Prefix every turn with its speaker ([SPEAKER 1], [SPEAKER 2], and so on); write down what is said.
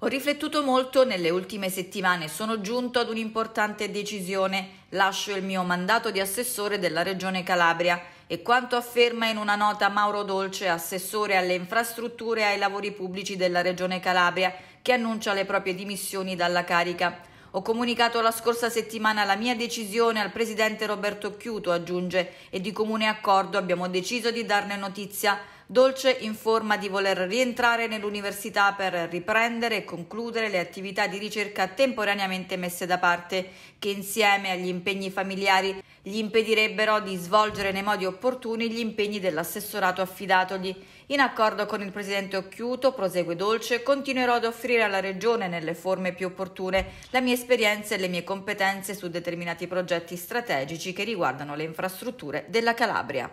[SPEAKER 1] Ho riflettuto molto nelle ultime settimane e sono giunto ad un'importante decisione. Lascio il mio mandato di assessore della Regione Calabria e quanto afferma in una nota Mauro Dolce, assessore alle infrastrutture e ai lavori pubblici della Regione Calabria, che annuncia le proprie dimissioni dalla carica. Ho comunicato la scorsa settimana la mia decisione al presidente Roberto Chiuto, aggiunge, e di comune accordo abbiamo deciso di darne notizia Dolce informa di voler rientrare nell'università per riprendere e concludere le attività di ricerca temporaneamente messe da parte, che insieme agli impegni familiari gli impedirebbero di svolgere nei modi opportuni gli impegni dell'assessorato affidatogli. In accordo con il presidente Occhiuto, prosegue Dolce, continuerò ad offrire alla Regione, nelle forme più opportune, la mia esperienza e le mie competenze su determinati progetti strategici che riguardano le infrastrutture della Calabria.